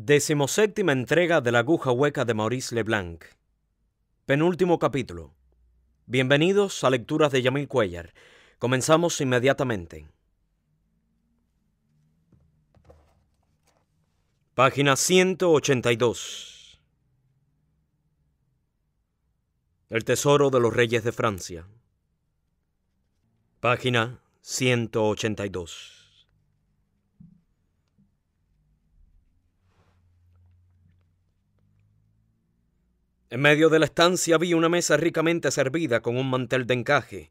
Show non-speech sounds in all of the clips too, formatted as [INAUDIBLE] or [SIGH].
Decimoséptima entrega de la aguja hueca de Maurice Leblanc. Penúltimo capítulo. Bienvenidos a Lecturas de Yamil Cuellar. Comenzamos inmediatamente. Página 182. El Tesoro de los Reyes de Francia. Página 182. En medio de la estancia había una mesa ricamente servida con un mantel de encaje,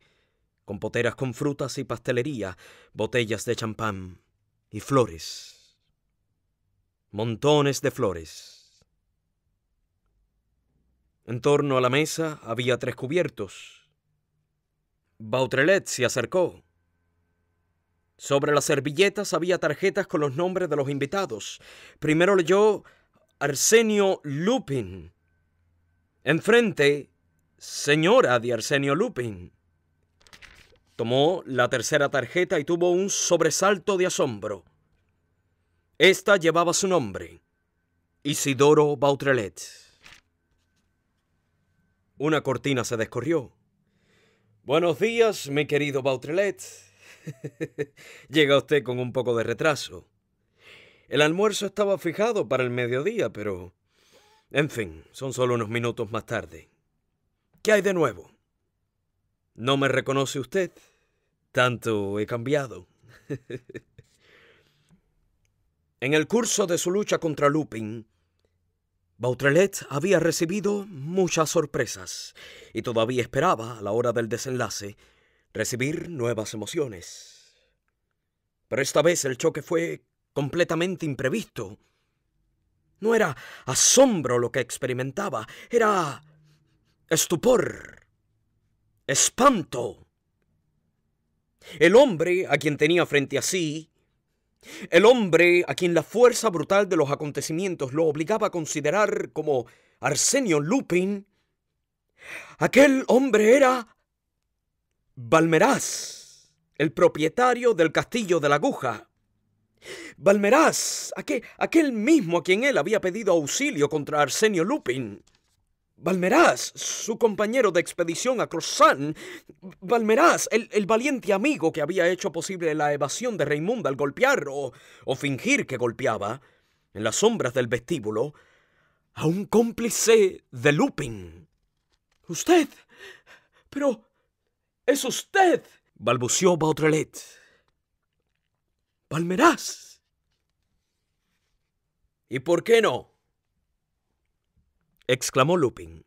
con poteras con frutas y pastelería, botellas de champán y flores. Montones de flores. En torno a la mesa había tres cubiertos. Bautrelet se acercó. Sobre las servilletas había tarjetas con los nombres de los invitados. Primero leyó Arsenio Lupin Enfrente, señora de Arsenio Lupin. Tomó la tercera tarjeta y tuvo un sobresalto de asombro. Esta llevaba su nombre, Isidoro Bautrelet. Una cortina se descorrió. Buenos días, mi querido Bautrelet. [LAUGHS] Llega usted con un poco de retraso. El almuerzo estaba fijado para el mediodía, pero en fin, son solo unos minutos más tarde. ¿Qué hay de nuevo? ¿No me reconoce usted? Tanto he cambiado. [LAUGHS] en el curso de su lucha contra Lupin, Bautrelet había recibido muchas sorpresas y todavía esperaba, a la hora del desenlace, recibir nuevas emociones. Pero esta vez el choque fue completamente imprevisto no era asombro lo que experimentaba, era estupor, espanto. El hombre a quien tenía frente a sí, el hombre a quien la fuerza brutal de los acontecimientos lo obligaba a considerar como Arsenio Lupin, aquel hombre era Balmeraz, el propietario del castillo de la aguja. Valmeraz, aquel, aquel mismo a quien él había pedido auxilio contra Arsenio Lupin. Valmeraz, su compañero de expedición a crossan Valmeraz, el, valiente amigo que había hecho posible la evasión de Raymond al golpear o, o fingir que golpeaba, en las sombras del vestíbulo, a un cómplice de Lupin. Usted. Pero... Es usted. balbució Bautrelet. Palmerás. ¿Y por qué no? exclamó Lupin.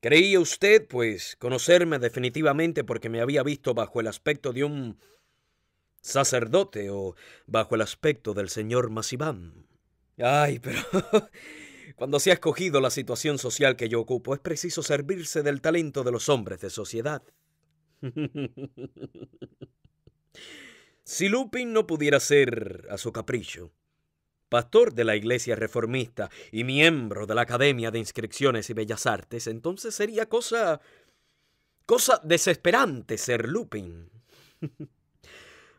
Creía usted, pues, conocerme definitivamente porque me había visto bajo el aspecto de un sacerdote o bajo el aspecto del señor Masibán. Ay, pero [LAUGHS] cuando se ha escogido la situación social que yo ocupo, es preciso servirse del talento de los hombres de sociedad. [LAUGHS] Si Lupin no pudiera ser, a su capricho, pastor de la Iglesia Reformista y miembro de la Academia de Inscripciones y Bellas Artes, entonces sería cosa... cosa desesperante ser Lupin. [LAUGHS]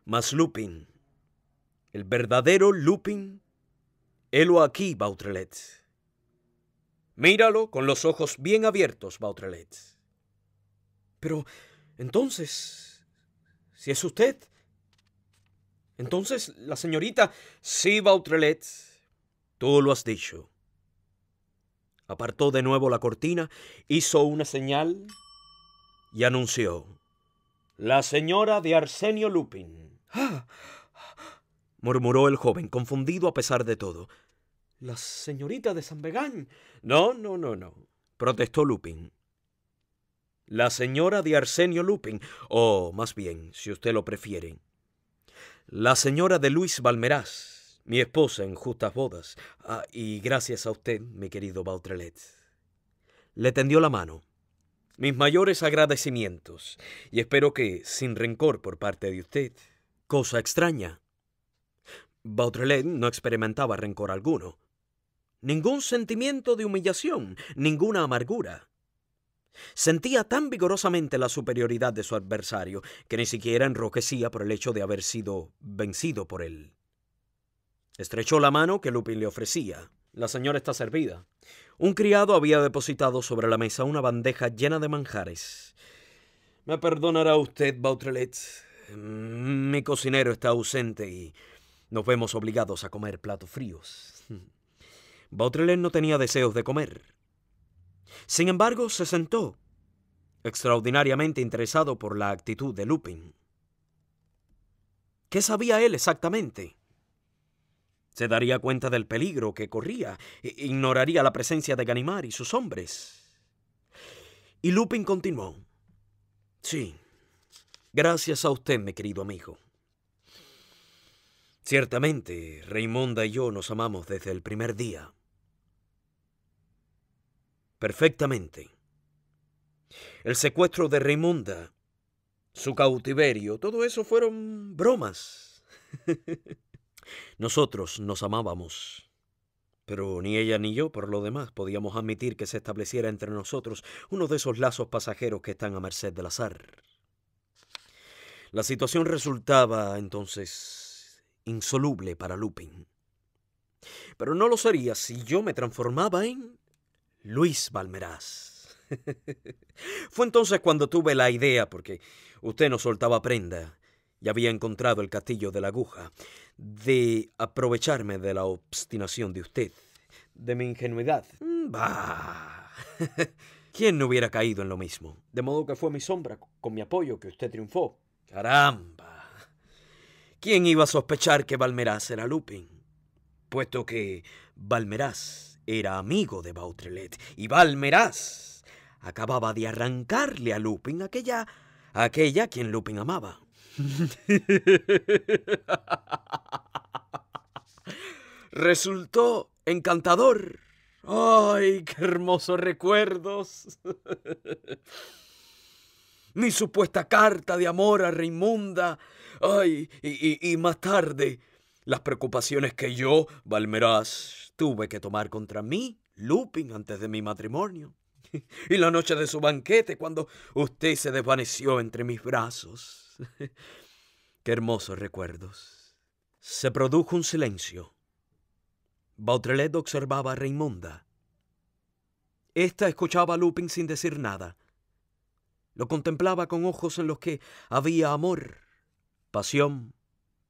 Mas Lupin, el verdadero Lupin, helo aquí, Bautrelet. Míralo con los ojos bien abiertos, Bautrelet. Pero, entonces, si es usted, entonces la señorita Siva Utrelet, tú lo has dicho. Apartó de nuevo la cortina, hizo una señal y anunció. La señora de Arsenio Lupin. Ah. murmuró el joven, confundido a pesar de todo. La señorita de San Begán. No, no, no, no, protestó Lupin. La señora de Arsenio Lupin, o más bien, si usted lo prefiere, la señora de Luis Valmeraz, mi esposa en justas bodas, ah, y gracias a usted, mi querido Bautrelet. Le tendió la mano. Mis mayores agradecimientos, y espero que, sin rencor por parte de usted, cosa extraña. Bautrelet no experimentaba rencor alguno. Ningún sentimiento de humillación, ninguna amargura. Sentía tan vigorosamente la superioridad de su adversario que ni siquiera enrojecía por el hecho de haber sido vencido por él. Estrechó la mano que Lupin le ofrecía. La señora está servida. Un criado había depositado sobre la mesa una bandeja llena de manjares. Me perdonará usted, Bautrelet. Mi cocinero está ausente y nos vemos obligados a comer platos fríos. Bautrelet no tenía deseos de comer. Sin embargo, se sentó, extraordinariamente interesado por la actitud de Lupin. ¿Qué sabía él exactamente? Se daría cuenta del peligro que corría, e ignoraría la presencia de Ganimar y sus hombres. Y Lupin continuó. Sí, gracias a usted, mi querido amigo. Ciertamente, Raimonda y yo nos amamos desde el primer día perfectamente. El secuestro de Raimunda, su cautiverio, todo eso fueron bromas. [LAUGHS] Nosotros nos amábamos, pero ni ella ni yo, por lo demás, podíamos admitir que se estableciera entre nosotros uno de esos lazos pasajeros que están a merced del azar. La situación resultaba entonces insoluble para Lupin. Pero no lo sería si yo me transformaba en Luis Balmeraz. [LAUGHS] Fue entonces cuando tuve la idea, porque usted no soltaba prenda, y había encontrado el castillo de la aguja, de aprovecharme de la obstinación de usted, de mi ingenuidad. Mm, bah. [LAUGHS] ¿Quién no hubiera caído en lo mismo? De modo que fue mi sombra, con mi apoyo, que usted triunfó. Caramba. ¿Quién iba a sospechar que Balmeraz era Lupin? Puesto que Balmeraz era amigo de Bautrelet y Valmeraz acababa de arrancarle a Lupin aquella, aquella quien Lupin amaba. [LAUGHS] Resultó encantador. ¡Ay, qué hermosos recuerdos! [LAUGHS] Mi supuesta carta de amor a Raimunda. ¡Ay! Y, y más tarde, las preocupaciones que yo, Valmeraz, Tuve que tomar contra mí Lupin antes de mi matrimonio [LAUGHS] y la noche de su banquete cuando usted se desvaneció entre mis brazos. [LAUGHS] Qué hermosos recuerdos. Se produjo un silencio. Bautrelet observaba a Raimonda. Esta escuchaba a Lupin sin decir nada. Lo contemplaba con ojos en los que había amor, pasión,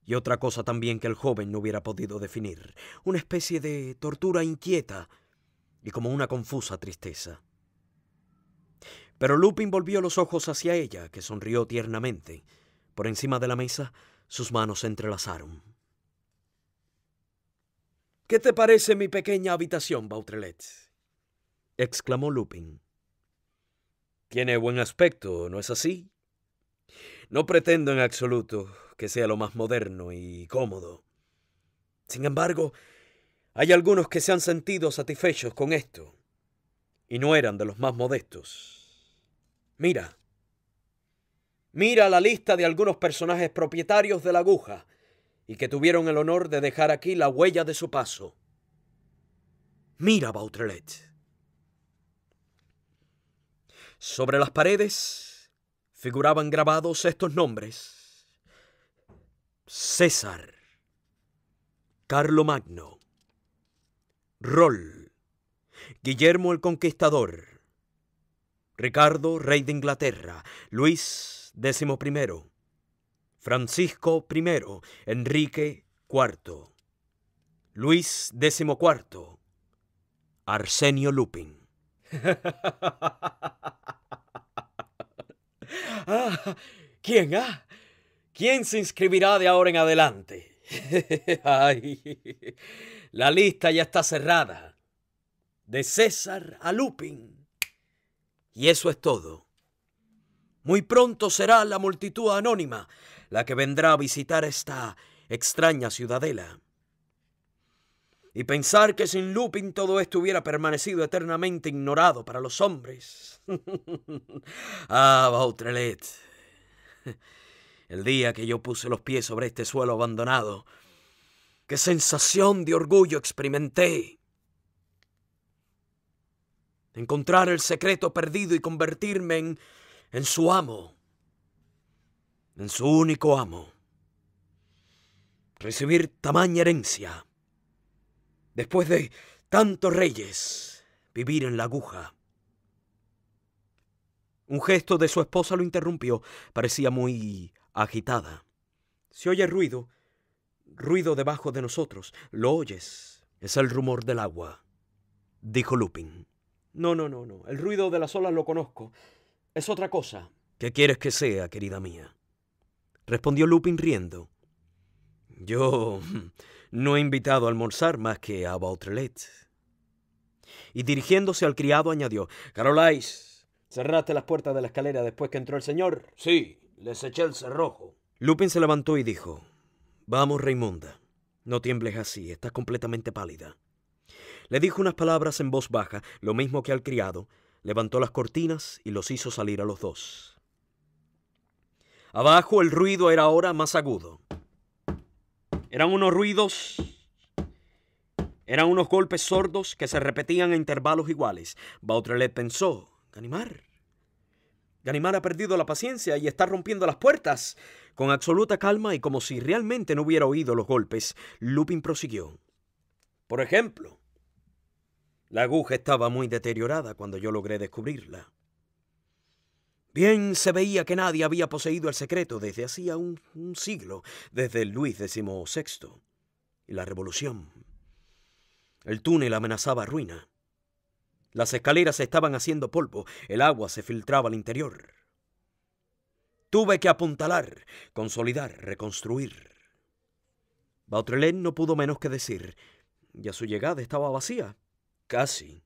y otra cosa también que el joven no hubiera podido definir, una especie de tortura inquieta y como una confusa tristeza. Pero Lupin volvió los ojos hacia ella, que sonrió tiernamente. Por encima de la mesa, sus manos se entrelazaron. ¿Qué te parece mi pequeña habitación, Bautrelet? exclamó Lupin. Tiene buen aspecto, ¿no es así? No pretendo en absoluto que sea lo más moderno y cómodo. Sin embargo, hay algunos que se han sentido satisfechos con esto, y no eran de los más modestos. Mira, mira la lista de algunos personajes propietarios de la aguja, y que tuvieron el honor de dejar aquí la huella de su paso. Mira, Bautrelet. Sobre las paredes figuraban grabados estos nombres. César, Magno Rol, Guillermo el Conquistador, Ricardo, rey de Inglaterra, Luis XI, Francisco I, Enrique IV, Luis XIV, Arsenio Lupin. [LAUGHS] Ah, ¿Quién? Ah? ¿Quién se inscribirá de ahora en adelante? [LAUGHS] la lista ya está cerrada. De César a Lupin. Y eso es todo. Muy pronto será la multitud anónima la que vendrá a visitar esta extraña ciudadela. Y pensar que sin Lupin todo esto hubiera permanecido eternamente ignorado para los hombres. [LAUGHS] ah, Bautrelet el día que yo puse los pies sobre este suelo abandonado. ¡Qué sensación de orgullo experimenté! Encontrar el secreto perdido y convertirme en, su amo, en su único amo. Recibir tamaña herencia. Después de tantos reyes, vivir en la aguja. Un gesto de su esposa lo interrumpió. Parecía muy agitada. Se oye ruido, ruido debajo de nosotros. Lo oyes. Es el rumor del agua, dijo Lupin. No, no, no, no. El ruido de las olas lo conozco. Es otra cosa. ¿Qué quieres que sea, querida mía? respondió Lupin riendo. Yo no he invitado a almorzar más que a Bautrelet. Y dirigiéndose al criado añadió, Carolais, ¿cerraste las puertas de la escalera después que entró el señor? Sí, les eché el cerrojo. Lupin se levantó y dijo, Vamos, Raimunda, no tiembles así, estás completamente pálida. Le dijo unas palabras en voz baja, lo mismo que al criado, levantó las cortinas y los hizo salir a los dos. Abajo el ruido era ahora más agudo. Eran unos ruidos, eran unos golpes sordos que se repetían a intervalos iguales. Bautrelet pensó, Ganimar, Ganimar ha perdido la paciencia y está rompiendo las puertas. Con absoluta calma y como si realmente no hubiera oído los golpes, Lupin prosiguió. Por ejemplo, la aguja estaba muy deteriorada cuando yo logré descubrirla. Bien se veía que nadie había poseído el secreto desde hacía un, siglo, desde el Luis XVI y la Revolución. El túnel amenazaba ruina. Las escaleras estaban haciendo polvo, el agua se filtraba al interior. Tuve que apuntalar, consolidar, reconstruir. Bautrelén no pudo menos que decir, Ya su llegada estaba vacía, casi.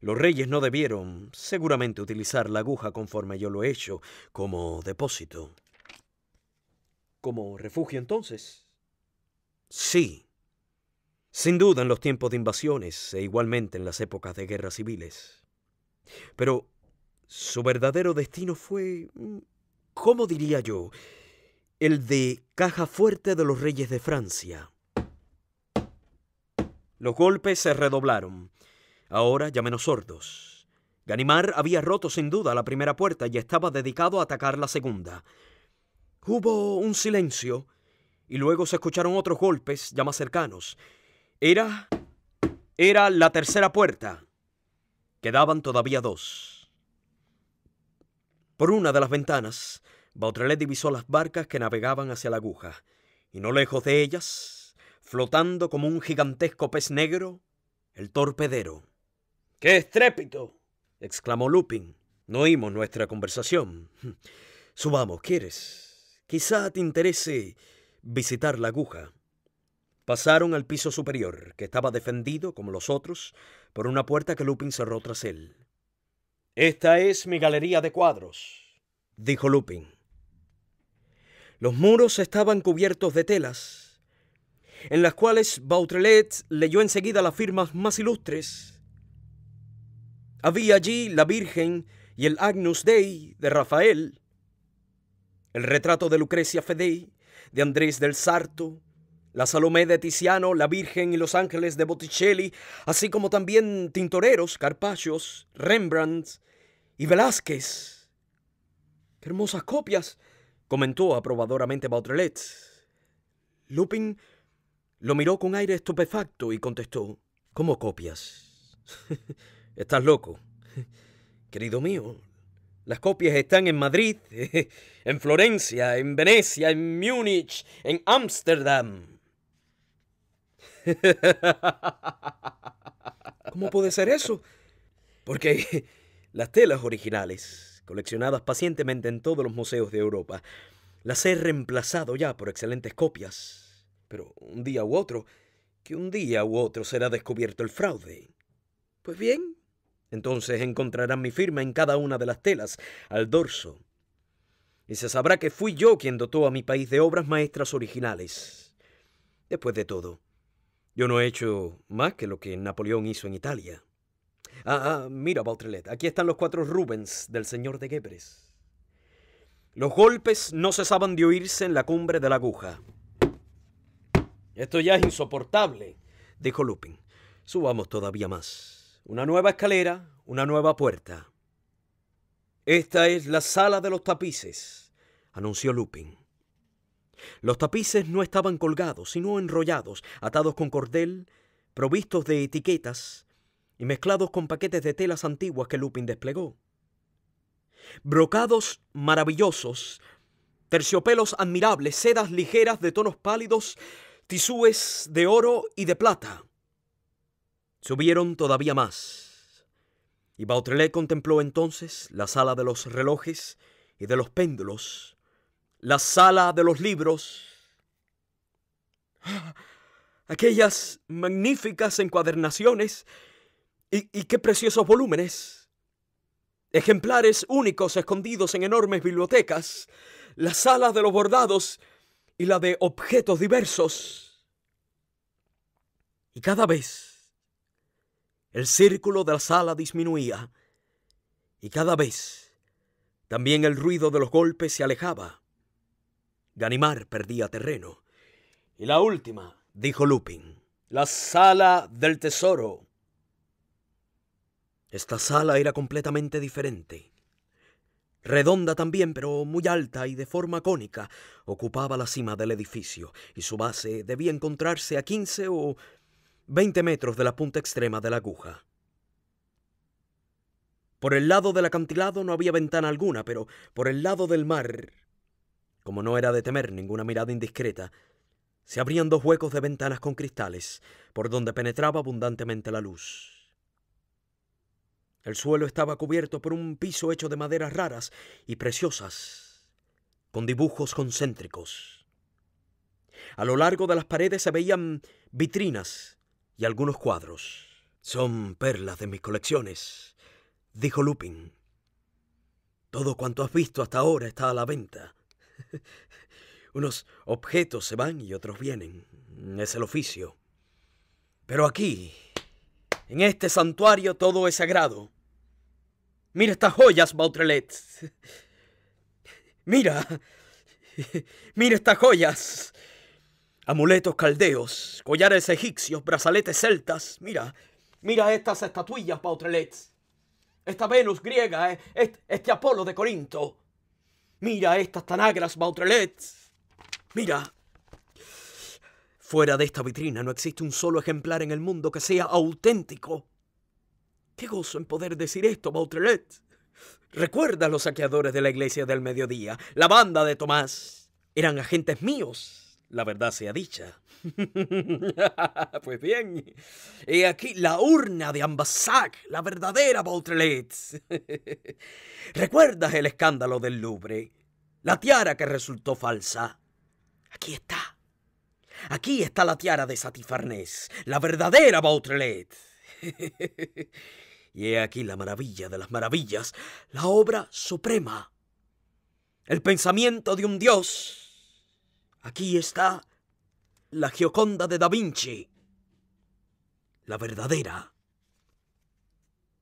Los reyes no debieron, seguramente, utilizar la aguja conforme yo lo he hecho, como depósito. ¿Como refugio entonces? Sí. Sin duda en los tiempos de invasiones e igualmente en las épocas de guerras civiles. Pero su verdadero destino fue, mm, ¿cómo diría yo? El de caja fuerte de los reyes de Francia. Los golpes se redoblaron, ahora ya menos sordos. Ganimar había roto sin duda la primera puerta y estaba dedicado a atacar la segunda. Hubo un silencio y luego se escucharon otros golpes ya más cercanos era... Era la tercera puerta. Quedaban todavía dos. Por una de las ventanas, Bautrelet divisó las barcas que navegaban hacia la aguja, y no lejos de ellas, flotando como un gigantesco pez negro, el torpedero. ¡Qué estrépito! exclamó Lupin. No oímos nuestra conversación. Subamos, ¿quieres? Quizá te interese visitar la aguja. Pasaron al piso superior, que estaba defendido, como los otros, por una puerta que Lupin cerró tras él. Esta es mi galería de cuadros, dijo Lupin. Los muros estaban cubiertos de telas, en las cuales Bautrelet leyó enseguida las firmas más ilustres. Había allí la Virgen y el Agnus Dei de Rafael, el retrato de Lucrecia Fedei, de Andrés del Sarto, la Salomé de Tiziano, la Virgen y los Ángeles de Botticelli, así como también tintoreros, Carpaccios, Rembrandt y Velázquez. ¡Qué hermosas copias! comentó aprobadoramente Bautrelet. Lupin lo miró con aire estupefacto y contestó, ¿Cómo copias? [LAUGHS] Estás loco. [LAUGHS] Querido mío, las copias están en Madrid, [LAUGHS] en Florencia, en Venecia, en Múnich, en Ámsterdam. [LAUGHS] ¿Cómo puede ser eso? Porque las telas originales, coleccionadas pacientemente en todos los museos de Europa, las he reemplazado ya por excelentes copias. Pero un día u otro, que un día u otro será descubierto el fraude. Pues bien, entonces encontrarán mi firma en cada una de las telas, al dorso. Y se sabrá que fui yo quien dotó a mi país de obras maestras originales. Después de todo, yo no he hecho más que lo que Napoleón hizo en Italia. Ah, ah mira, Bautrelet, aquí están los cuatro Rubens del señor de Gebres. Los golpes no cesaban de oírse en la cumbre de la aguja. Esto ya es insoportable, dijo Lupin. Subamos todavía más. Una nueva escalera, una nueva puerta. Esta es la sala de los tapices, anunció Lupin. Los tapices no estaban colgados, sino enrollados, atados con cordel, provistos de etiquetas y mezclados con paquetes de telas antiguas que Lupin desplegó. Brocados maravillosos, terciopelos admirables, sedas ligeras de tonos pálidos, tisúes de oro y de plata. Subieron todavía más. Y Bautrelet contempló entonces la sala de los relojes y de los péndulos, la sala de los libros, aquellas magníficas encuadernaciones y, qué preciosos volúmenes, ejemplares únicos escondidos en enormes bibliotecas, la sala de los bordados y la de objetos diversos. Y cada vez el círculo de la sala disminuía y cada vez también el ruido de los golpes se alejaba Ganimar perdía terreno. Y la última, dijo Lupin, la sala del tesoro. Esta sala era completamente diferente. Redonda también, pero muy alta y de forma cónica, ocupaba la cima del edificio, y su base debía encontrarse a 15 o 20 metros de la punta extrema de la aguja. Por el lado del acantilado no había ventana alguna, pero por el lado del mar como no era de temer ninguna mirada indiscreta, se abrían dos huecos de ventanas con cristales, por donde penetraba abundantemente la luz. El suelo estaba cubierto por un piso hecho de maderas raras y preciosas, con dibujos concéntricos. A lo largo de las paredes se veían vitrinas y algunos cuadros. Son perlas de mis colecciones, dijo Lupin. Todo cuanto has visto hasta ahora está a la venta. Unos objetos se van y otros vienen. Es el oficio. Pero aquí, en este santuario, todo es sagrado. Mira estas joyas, Bautrelet. Mira. Mira estas joyas. Amuletos caldeos, collares egipcios, brazaletes celtas. Mira. Mira estas estatuillas, Bautrelet. Esta Venus griega, eh, este, este Apolo de Corinto. Mira estas tanagras Bautrelet. Mira. Fuera de esta vitrina no existe un solo ejemplar en el mundo que sea auténtico. Qué gozo en poder decir esto, Mautrelet! Recuerda los saqueadores de la iglesia del mediodía. La banda de Tomás. Eran agentes míos la verdad sea dicha. [LAUGHS] pues bien, he aquí la urna de Ambassac, la verdadera Bautrelet. [LAUGHS] ¿Recuerdas el escándalo del Louvre? La tiara que resultó falsa. Aquí está. Aquí está la tiara de Satifarnés, la verdadera Bautrelet. [LAUGHS] y he aquí la maravilla de las maravillas, la obra suprema. El pensamiento de un dios Aquí está la Gioconda de Da Vinci, la verdadera.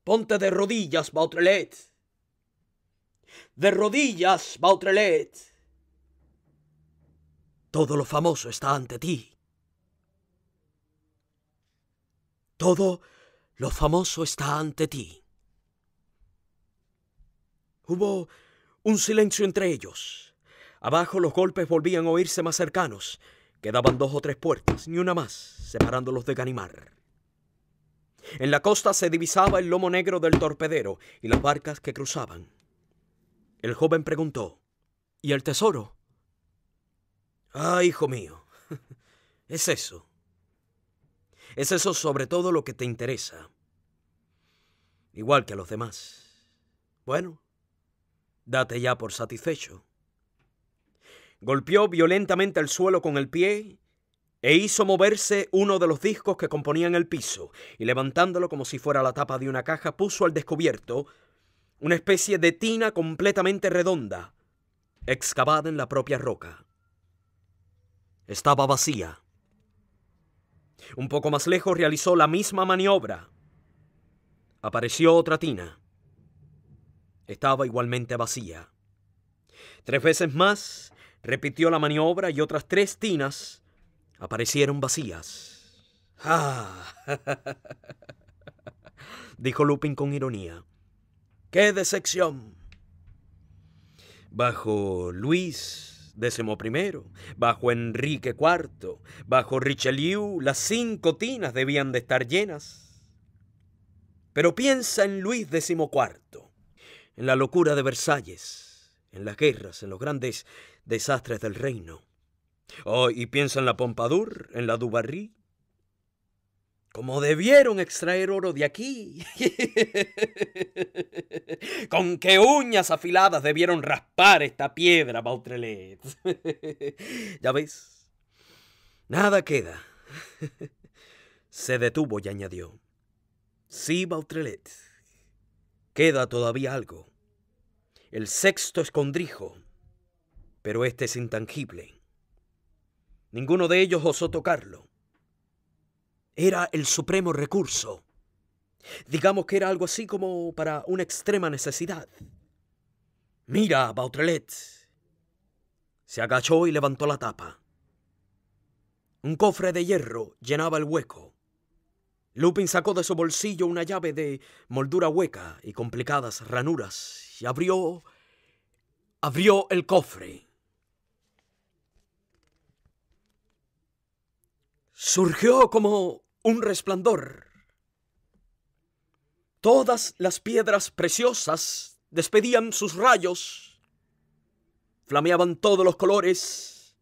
Ponte de rodillas, Bautrelet. De rodillas, Bautrelet. Todo lo famoso está ante ti. Todo lo famoso está ante ti. Hubo un silencio entre ellos. Abajo los golpes volvían a oírse más cercanos. Quedaban dos o tres puertas, ni una más, separándolos de Ganimar. En la costa se divisaba el lomo negro del torpedero y las barcas que cruzaban. El joven preguntó, ¿Y el tesoro? Ah, hijo mío, [LAUGHS] es eso. Es eso sobre todo lo que te interesa. Igual que a los demás. Bueno, date ya por satisfecho. Golpeó violentamente el suelo con el pie e hizo moverse uno de los discos que componían el piso, y levantándolo como si fuera la tapa de una caja, puso al descubierto una especie de tina completamente redonda, excavada en la propia roca. Estaba vacía. Un poco más lejos realizó la misma maniobra. Apareció otra tina. Estaba igualmente vacía. Tres veces más Repitió la maniobra y otras tres tinas aparecieron vacías. ¡Ah! [LAUGHS] dijo Lupin con ironía. ¡Qué decepción! Bajo Luis XI, bajo Enrique IV, bajo Richelieu, las cinco tinas debían de estar llenas. Pero piensa en Luis XIV, en la locura de Versalles, en las guerras, en los grandes desastres del reino. Oh, y piensa en la Pompadour, en la Dubarry. Como debieron extraer oro de aquí. [LAUGHS] Con qué uñas afiladas debieron raspar esta piedra, Bautrelet. [LAUGHS] ya ves, nada queda. [LAUGHS] Se detuvo y añadió. Sí, Bautrelet. Queda todavía algo. El sexto escondrijo pero este es intangible. Ninguno de ellos osó tocarlo. Era el supremo recurso. Digamos que era algo así como para una extrema necesidad. Mira, Bautrelet. Se agachó y levantó la tapa. Un cofre de hierro llenaba el hueco. Lupin sacó de su bolsillo una llave de moldura hueca y complicadas ranuras y abrió... abrió el cofre. surgió como un resplandor. Todas las piedras preciosas despedían sus rayos, flameaban todos los colores,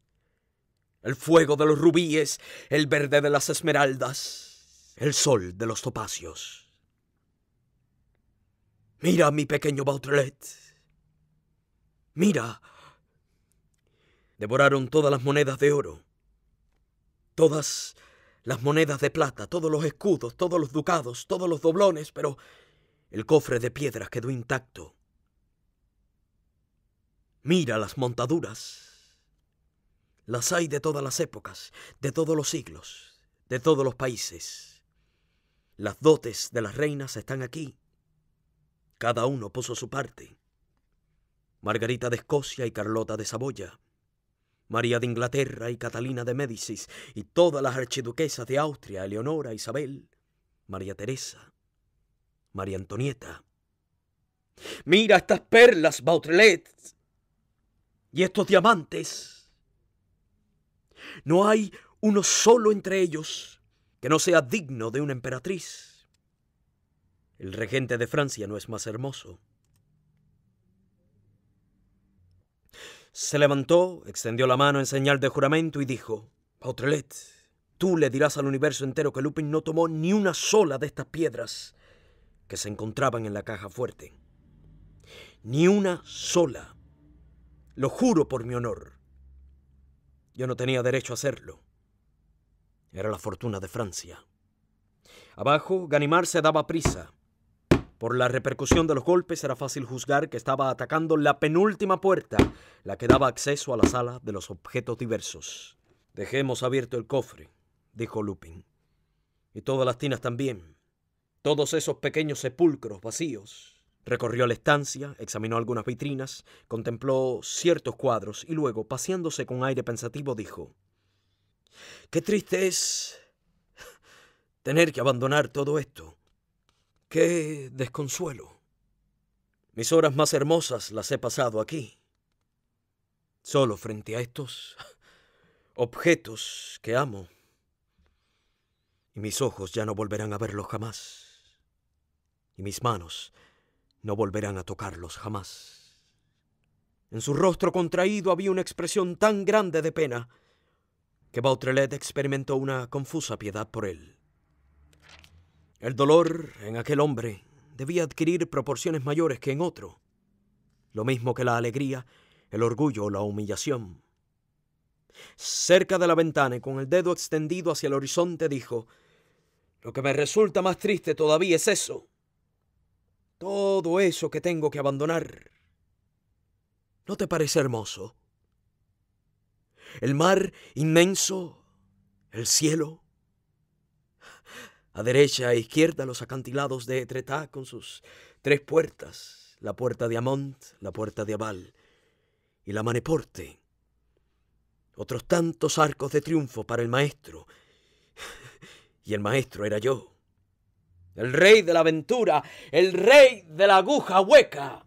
el fuego de los rubíes, el verde de las esmeraldas, el sol de los topacios. Mira, mi pequeño Bautrelet. Mira. Devoraron todas las monedas de oro todas las monedas de plata, todos los escudos, todos los ducados, todos los doblones, pero el cofre de piedras quedó intacto. Mira las montaduras. Las hay de todas las épocas, de todos los siglos, de todos los países. Las dotes de las reinas están aquí. Cada uno puso su parte. Margarita de Escocia y Carlota de Saboya, María de Inglaterra y Catalina de Médicis, y todas las archiduquesas de Austria, Eleonora, Isabel, María Teresa, María Antonieta. Mira estas perlas, Bautrelet, y estos diamantes. No hay uno solo entre ellos que no sea digno de una emperatriz. El regente de Francia no es más hermoso. Se levantó, extendió la mano en señal de juramento y dijo, Pautrelet, tú le dirás al universo entero que Lupin no tomó ni una sola de estas piedras que se encontraban en la caja fuerte. Ni una sola. Lo juro por mi honor. Yo no tenía derecho a hacerlo. Era la fortuna de Francia. Abajo, Ganimar se daba prisa. Por la repercusión de los golpes era fácil juzgar que estaba atacando la penúltima puerta, la que daba acceso a la sala de los objetos diversos. Dejemos abierto el cofre, dijo Lupin. Y todas las tinas también. Todos esos pequeños sepulcros vacíos. Recorrió la estancia, examinó algunas vitrinas, contempló ciertos cuadros y luego, paseándose con aire pensativo, dijo, Qué triste es tener que abandonar todo esto. Qué desconsuelo. Mis horas más hermosas las he pasado aquí, solo frente a estos objetos que amo. Y mis ojos ya no volverán a verlos jamás. Y mis manos no volverán a tocarlos jamás. En su rostro contraído había una expresión tan grande de pena que Bautrelet experimentó una confusa piedad por él. El dolor en aquel hombre debía adquirir proporciones mayores que en otro, lo mismo que la alegría, el orgullo o la humillación. Cerca de la ventana y con el dedo extendido hacia el horizonte dijo, Lo que me resulta más triste todavía es eso, todo eso que tengo que abandonar. ¿No te parece hermoso? El mar inmenso, el cielo, a derecha e izquierda los acantilados de Etretá con sus tres puertas, la puerta de Amont, la puerta de aval y la Maneporte. Otros tantos arcos de triunfo para el maestro. [LAUGHS] y el maestro era yo. El rey de la aventura, el rey de la aguja hueca.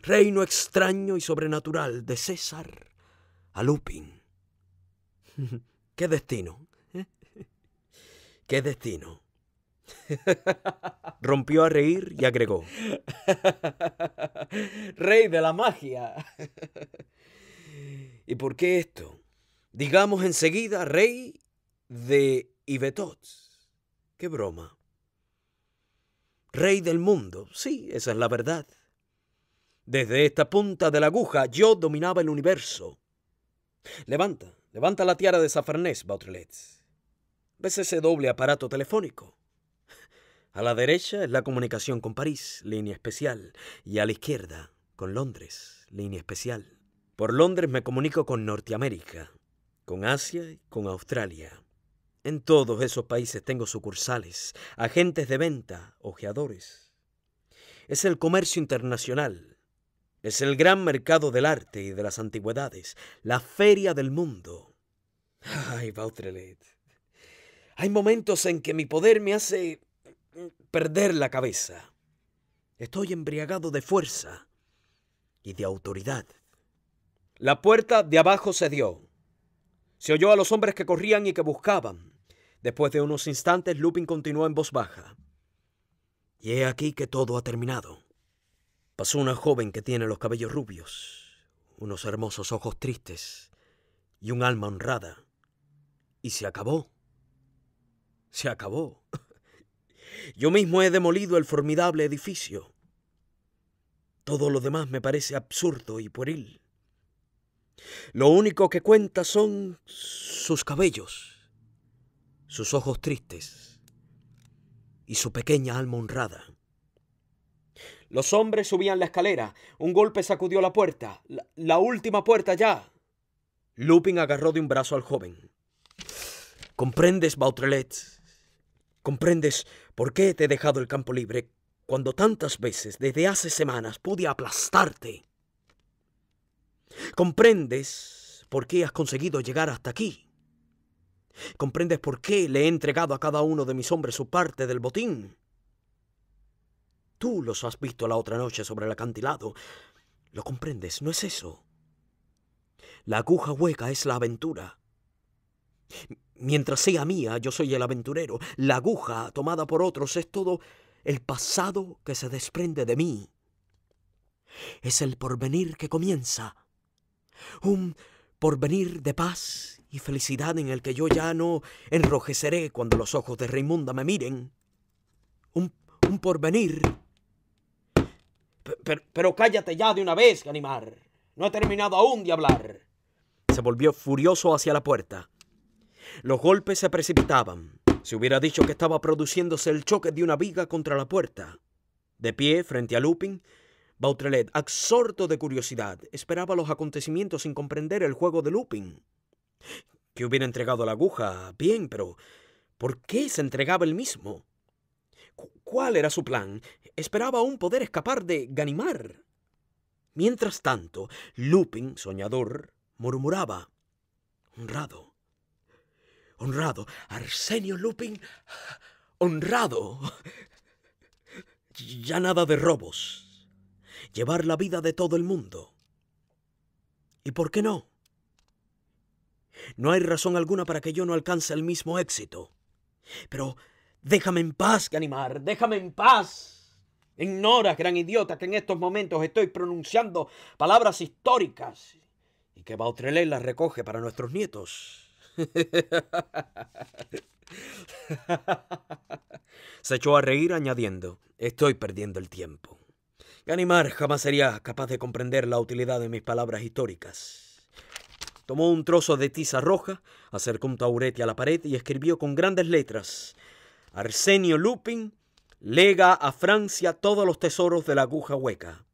Reino extraño y sobrenatural de César a Lupin. [LAUGHS] ¡Qué destino! qué destino. Rompió a reír y agregó. Rey de la magia. ¿Y por qué esto? Digamos enseguida rey de Ivetots. Qué broma. Rey del mundo. Sí, esa es la verdad. Desde esta punta de la aguja yo dominaba el universo. Levanta, levanta la tiara de Safarnés, Bautrelet. ¿Ves ese doble aparato telefónico? A la derecha es la comunicación con París, línea especial, y a la izquierda con Londres, línea especial. Por Londres me comunico con Norteamérica, con Asia y con Australia. En todos esos países tengo sucursales, agentes de venta, ojeadores. Es el comercio internacional, es el gran mercado del arte y de las antigüedades, la feria del mundo. Ay, Bautrelet, hay momentos en que mi poder me hace mm, perder la cabeza. Estoy embriagado de fuerza y de autoridad. La puerta de abajo se dio. Se oyó a los hombres que corrían y que buscaban. Después de unos instantes, Lupin continuó en voz baja. Y he aquí que todo ha terminado. Pasó una joven que tiene los cabellos rubios, unos hermosos ojos tristes y un alma honrada. Y se acabó. Se acabó. Yo mismo he demolido el formidable edificio. Todo lo demás me parece absurdo y pueril. Lo único que cuenta son sus cabellos, sus ojos tristes y su pequeña alma honrada. Los hombres subían la escalera. Un golpe sacudió la puerta. La, última puerta ya. Lupin agarró de un brazo al joven. ¿Comprendes, Bautrelet? ¿Comprendes por qué te he dejado el campo libre cuando tantas veces desde hace semanas pude aplastarte? ¿Comprendes por qué has conseguido llegar hasta aquí? ¿Comprendes por qué le he entregado a cada uno de mis hombres su parte del botín? Tú los has visto la otra noche sobre el acantilado. ¿Lo comprendes? ¿No es eso? La aguja hueca es la aventura. Mientras sea mía, yo soy el aventurero. La aguja tomada por otros es todo el pasado que se desprende de mí. Es el porvenir que comienza. Un porvenir de paz y felicidad en el que yo ya no enrojeceré cuando los ojos de Raimunda me miren. Un, un porvenir. pero, cállate ya de una vez, Ganimar. No he terminado aún de hablar. Se volvió furioso hacia la puerta. Los golpes se precipitaban. Se hubiera dicho que estaba produciéndose el choque de una viga contra la puerta. De pie, frente a Lupin, Bautrelet, absorto de curiosidad, esperaba los acontecimientos sin comprender el juego de Lupin. Que hubiera entregado la aguja, bien, pero ¿por qué se entregaba él mismo? ¿Cuál era su plan? Esperaba aún poder escapar de Ganimar. Mientras tanto, Lupin, soñador, murmuraba, honrado, honrado. Arsenio Lupin, honrado. Ya nada de robos. Llevar la vida de todo el mundo. ¿Y por qué no? No hay razón alguna para que yo no alcance el mismo éxito. Pero déjame en paz, Ganimar, déjame en paz. Ignora, gran idiota, que en estos momentos estoy pronunciando palabras históricas y que Bautrelé las recoge para nuestros nietos. [LAUGHS] Se echó a reír añadiendo, estoy perdiendo el tiempo. Ganimar jamás sería capaz de comprender la utilidad de mis palabras históricas. Tomó un trozo de tiza roja, acercó un taurete a la pared y escribió con grandes letras, Arsenio Lupin lega a Francia todos los tesoros de la aguja hueca,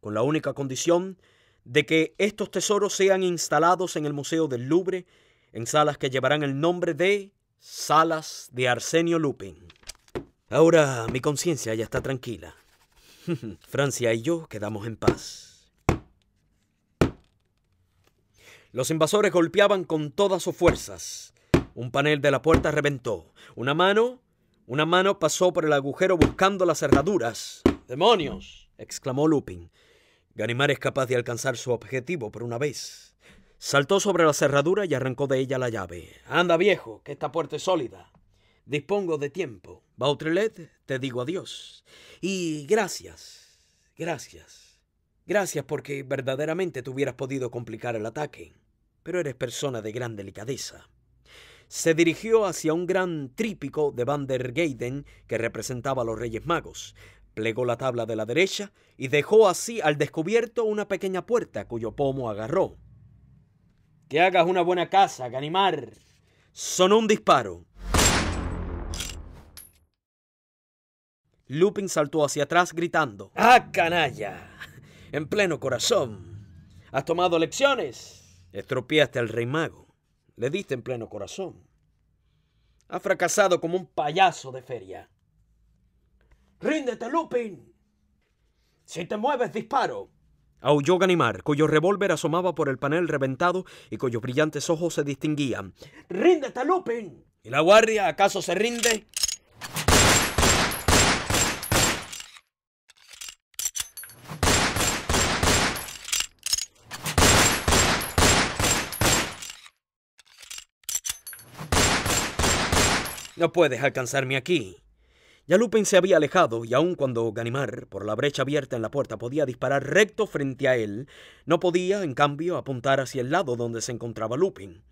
con la única condición de que estos tesoros sean instalados en el Museo del Louvre en salas que llevarán el nombre de Salas de Arsenio Lupin. Ahora mi conciencia ya está tranquila. [LAUGHS] Francia y yo quedamos en paz. Los invasores golpeaban con todas sus fuerzas. Un panel de la puerta reventó. Una mano, una mano pasó por el agujero buscando las cerraduras. ¡Demonios! exclamó Lupin. Ganimar es capaz de alcanzar su objetivo por una vez. Saltó sobre la cerradura y arrancó de ella la llave. Anda, viejo, que esta puerta es sólida. Dispongo de tiempo. Bautrelet, te digo adiós. Y gracias, gracias. Gracias porque verdaderamente te hubieras podido complicar el ataque. Pero eres persona de gran delicadeza. Se dirigió hacia un gran trípico de Van der Geyden que representaba a los Reyes Magos. Plegó la tabla de la derecha y dejó así al descubierto una pequeña puerta cuyo pomo agarró que hagas una buena casa, Ganimar. Sonó un disparo. Lupin saltó hacia atrás gritando. ¡Ah, canalla! En pleno corazón. ¿Has tomado lecciones? Estropeaste al rey mago. Le diste en pleno corazón. Ha fracasado como un payaso de feria. ¡Ríndete, Lupin! Si te mueves, disparo. Aulló Ganimar, cuyo revólver asomaba por el panel reventado y cuyos brillantes ojos se distinguían. ¡Ríndete, Lupin! ¿Y la guardia acaso se rinde? No puedes alcanzarme aquí, ya Lupin se había alejado y aun cuando Ganimar, por la brecha abierta en la puerta, podía disparar recto frente a él, no podía, en cambio, apuntar hacia el lado donde se encontraba Lupin.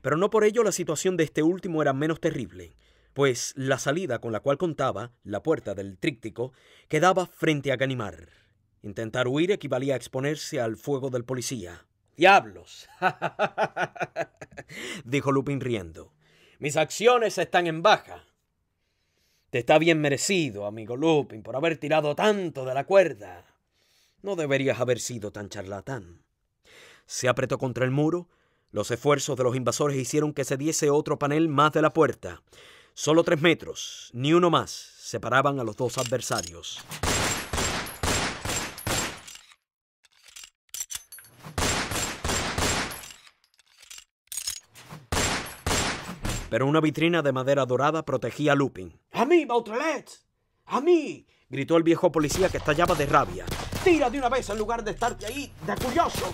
Pero no por ello la situación de este último era menos terrible, pues la salida con la cual contaba, la puerta del tríptico, quedaba frente a Ganimar. Intentar huir equivalía a exponerse al fuego del policía. ¡Diablos! [LAUGHS] dijo Lupin riendo. Mis acciones están en baja está bien merecido, amigo Lupin, por haber tirado tanto de la cuerda. No deberías haber sido tan charlatán. Se apretó contra el muro. Los esfuerzos de los invasores hicieron que se diese otro panel más de la puerta. Solo tres metros, ni uno más, separaban a los dos adversarios. pero una vitrina de madera dorada protegía a Lupin. ¡A mí, Bautrelet! ¡A mí! gritó el viejo policía que estallaba de rabia. ¡Tira de una vez en lugar de estarte ahí, de curioso!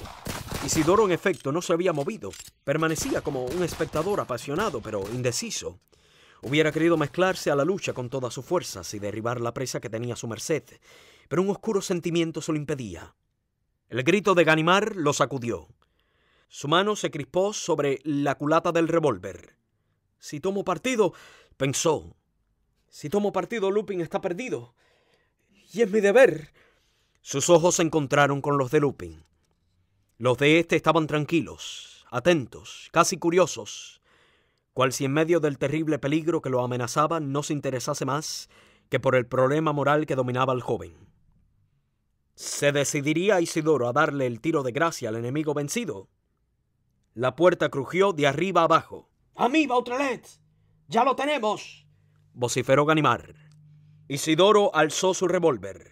Isidoro, en efecto, no se había movido. Permanecía como un espectador apasionado, pero indeciso. Hubiera querido mezclarse a la lucha con todas sus fuerzas y derribar la presa que tenía a su merced, pero un oscuro sentimiento se lo impedía. El grito de Ganimar lo sacudió. Su mano se crispó sobre la culata del revólver. Si tomo partido, pensó, si tomo partido, Lupin está perdido. Y es mi deber. Sus ojos se encontraron con los de Lupin. Los de éste estaban tranquilos, atentos, casi curiosos, cual si en medio del terrible peligro que lo amenazaba no se interesase más que por el problema moral que dominaba al joven. ¿Se decidiría Isidoro a darle el tiro de gracia al enemigo vencido? La puerta crujió de arriba abajo. A mí, Bautrelet. Ya lo tenemos. Vociferó Ganimar. Isidoro alzó su revólver.